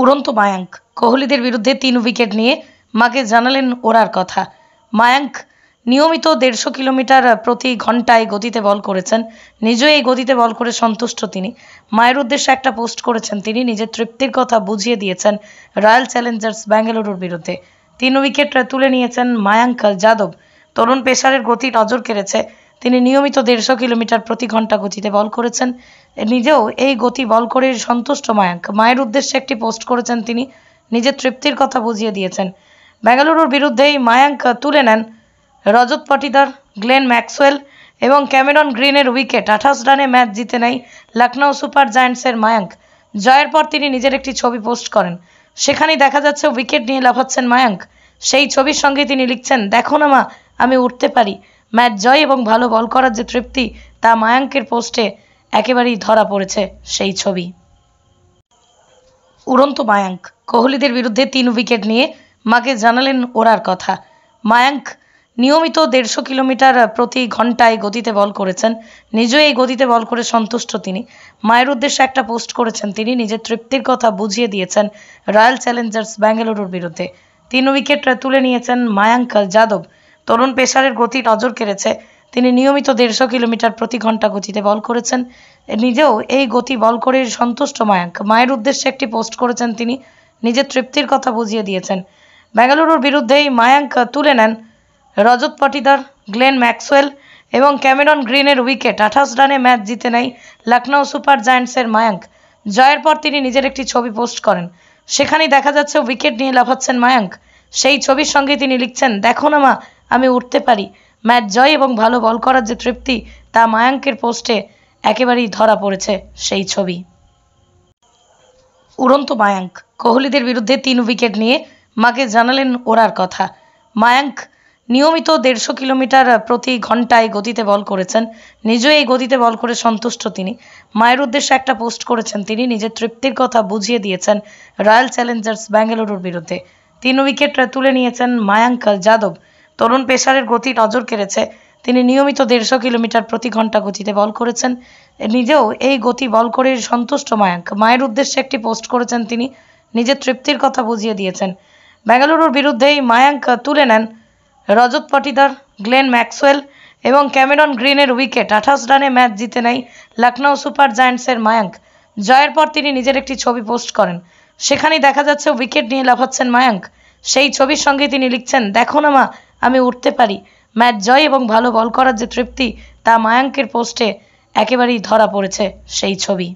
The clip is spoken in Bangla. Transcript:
উড়ন্ত মায়াঙ্ক কোহলিদের বিরুদ্ধে তিন উইকেট নিয়ে মাকে জানালেন ওড়ার কথা মায়াঙ্ক নিয়মিত দেড়শো কিলোমিটার প্রতি ঘন্টায় গতিতে বল করেছেন নিজেও এই গতিতে বল করে সন্তুষ্ট তিনি মায়ের উদ্দেশ্যে একটা পোস্ট করেছেন তিনি নিজের তৃপ্তির কথা বুঝিয়ে দিয়েছেন রয়্যাল চ্যালেঞ্জার্স ব্যাঙ্গালুরুর বিরুদ্ধে তিন উইকেট তুলে নিয়েছেন মায়াঙ্ক যাদব তরুণ পেশারের গতি নজর কেড়েছে তিনি নিয়মিত দেড়শো কিলোমিটার প্রতি ঘন্টা গতিতে বল করেছেন নিজেও এই গতি বল করে সন্তুষ্ট মায়াঙ্ক মায়ের উদ্দেশ্যে একটি পোস্ট করেছেন তিনি নিজের তৃপ্তির কথা বুঝিয়ে দিয়েছেন বেঙ্গালুরুর বিরুদ্ধেই মায়াঙ্ক তুলে নেন রজত পাটিদার গ্লেন ম্যাক্সওয়েল এবং ক্যামেরন গ্রিনের উইকেট আঠাশ রানে ম্যাচ জিতে নেয় লখনৌ সুপার জায়ান্টসের মায়াঙ্ক জয়ের পর তিনি নিজের একটি ছবি পোস্ট করেন সেখানেই দেখা যাচ্ছে উইকেট নিয়ে লাফাচ্ছেন মায়াঙ্ক সেই ছবির সঙ্গে তিনি লিখছেন দেখো না মা আমি উঠতে পারি ম্যাচ জয় এবং ভালো বল করার যে তৃপ্তি তা মায়াঙ্কের পোস্টে একেবারেই ধরা পড়েছে সেই ছবি উড়ন্ত মায়াঙ্ক কোহলিদের বিরুদ্ধে তিন উইকেট নিয়ে মাকে জানালেন ওরার কথা মায়াঙ্ক নিয়মিত দেড়শো কিলোমিটার প্রতি ঘন্টায় গতিতে বল করেছেন নিজেও এই গতিতে বল করে সন্তুষ্ট তিনি মায়ের উদ্দেশ্যে একটা পোস্ট করেছেন তিনি নিজের তৃপ্তির কথা বুঝিয়ে দিয়েছেন রয়্যাল চ্যালেঞ্জার্স ব্যাঙ্গালুরুর বিরুদ্ধে তিন উইকেট তুলে নিয়েছেন মায়াঙ্ক যাদব তরুণ পেশারের গতি নজর কেড়েছে তিনি নিয়মিত দেড়শো কিলোমিটার প্রতি ঘন্টা গতিতে বল করেছেন নিজেও এই গতি বল করে সন্তুষ্ট মায়াঙ্ক মায়ের উদ্দেশ্যে একটি পোস্ট করেছেন তিনি নিজের তৃপ্তির কথা বুঝিয়ে দিয়েছেন বেঙ্গালুরুর বিরুদ্ধেই মায়াঙ্ক তুলে নেন রজত পটিদার গ্লেন ম্যাক্সওয়েল এবং ক্যামেরন গ্রিনের উইকেট আঠাশ রানে ম্যাচ জিতে নেয় লখনৌ সুপার জায়ান্টসের মায়াঙ্ক জয়ের পর তিনি নিজের একটি ছবি পোস্ট করেন সেখানেই দেখা যাচ্ছে উইকেট নিয়ে লাফাচ্ছেন মায়াঙ্ক সেই ছবির সঙ্গে তিনি লিখছেন দেখো না মা আমি উঠতে পারি ম্যাচ জয় এবং ভালো বল করার যে তৃপ্তি তা মায়াঙ্কের পোস্টে একেবারেই ধরা পড়েছে সেই ছবি উড়ন্ত মায়াঙ্ক কোহলিদের বিরুদ্ধে তিন উইকেট নিয়ে মাকে জানালেন ওরার কথা মায়াঙ্ক নিয়মিত দেড়শো কিলোমিটার প্রতি ঘন্টায় গতিতে বল করেছেন নিজে এই গতিতে বল করে সন্তুষ্ট তিনি মায়ের উদ্দেশ্যে একটা পোস্ট করেছেন তিনি নিজের তৃপ্তির কথা বুঝিয়ে দিয়েছেন রয়্যাল চ্যালেঞ্জার্স ব্যাঙ্গালুরুর বিরুদ্ধে তিন উইকেট তুলে নিয়েছেন মায়াঙ্ক যাদব তরুণ পেশারের গতি নজর কেড়েছে তিনি নিয়মিত দেড়শো কিলোমিটার প্রতি ঘন্টা গতিতে বল করেছেন নিজেও এই গতি বল করে সন্তুষ্ট মায়াঙ্ক মায়ের উদ্দেশ্যে একটি পোস্ট করেছেন তিনি নিজের তৃপ্তির কথা বুঝিয়ে দিয়েছেন বেঙ্গালুরুর বিরুদ্ধেই মায়াঙ্ক তুলে নেন রজত পাটিদার গ্লেন ম্যাক্সওয়েল এবং ক্যামেরন গ্রিনের উইকেট আঠাশ রানে ম্যাচ জিতে নেয় লখনৌ সুপার জায়ান্টসের মায়াঙ্ক জয়ের পর তিনি নিজের একটি ছবি পোস্ট করেন সেখানেই দেখা যাচ্ছে উইকেট নিয়ে লাফাচ্ছেন মায়াঙ্ক সেই ছবির সঙ্গে তিনি লিখছেন দেখো না মা আমি উঠতে পারি ম্যাচ জয় এবং ভালো বল করার যে তৃপ্তি তা মায়াঙ্কের পোস্টে একেবারেই ধরা পড়েছে সেই ছবি